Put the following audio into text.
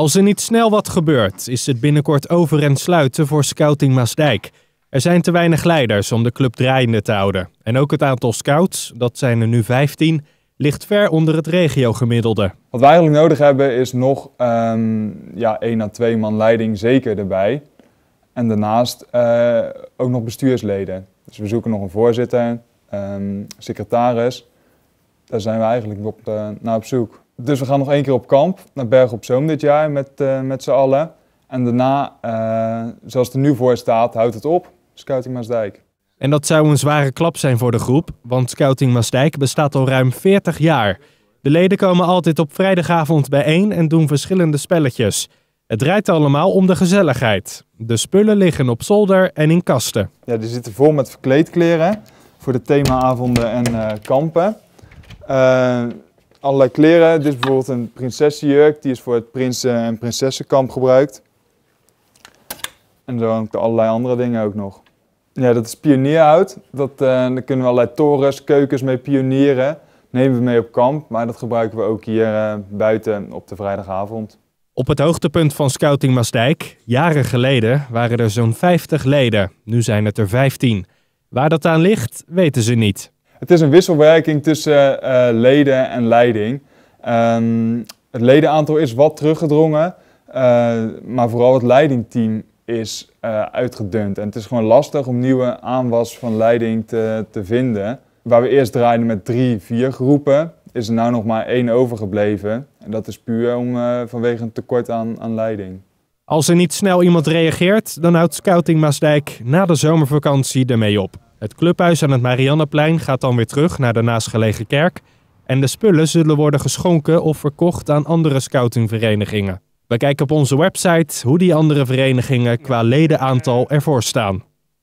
Als er niet snel wat gebeurt, is het binnenkort over en sluiten voor Scouting Maasdijk. Er zijn te weinig leiders om de club draaiende te houden. En ook het aantal scouts, dat zijn er nu 15, ligt ver onder het regiogemiddelde. Wat wij eigenlijk nodig hebben is nog um, ja, één à twee man leiding zeker erbij. En daarnaast eh, ook nog bestuursleden. Dus we zoeken nog een voorzitter, um, secretaris. Daar zijn we eigenlijk op, naar op zoek dus we gaan nog één keer op kamp naar Berg op Zoom dit jaar met, eh, met z'n allen. En daarna, eh, zoals het er nu voor staat, houdt het op. Scouting Maasdijk. En dat zou een zware klap zijn voor de groep, want Scouting Maasdijk bestaat al ruim 40 jaar. De leden komen altijd op vrijdagavond bijeen en doen verschillende spelletjes. Het draait allemaal om de gezelligheid. De spullen liggen op zolder en in kasten. Ja, die zitten vol met verkleedkleren voor de themaavonden en eh, kampen allerlei kleren. Dit is bijvoorbeeld een prinsessenjurk. Die is voor het prinsen- en prinsessenkamp gebruikt. En zo allerlei andere dingen ook nog. Ja, dat is pionierhout. Dat, eh, daar kunnen we allerlei torens, keukens mee pionieren. Nemen we mee op kamp, maar dat gebruiken we ook hier eh, buiten op de vrijdagavond. Op het hoogtepunt van Scouting Mastijk, jaren geleden, waren er zo'n 50 leden. Nu zijn het er 15. Waar dat aan ligt, weten ze niet. Het is een wisselwerking tussen eh, leden en leiding. Ehm, het ledenaantal is wat teruggedrongen, eh, maar vooral het leidingteam is eh, uitgedund. En het is gewoon lastig om nieuwe aanwas van leiding te, te vinden. Waar we eerst draaiden met drie, vier groepen, is er nu nog maar één overgebleven. En dat is puur om, vanwege een tekort aan, aan leiding. Als er niet snel iemand reageert, dan houdt Scouting Maasdijk na de zomervakantie ermee op. Het clubhuis aan het Marianneplein gaat dan weer terug naar de naastgelegen kerk en de spullen zullen worden geschonken of verkocht aan andere scoutingverenigingen. We kijken op onze website hoe die andere verenigingen qua ledenaantal ervoor staan.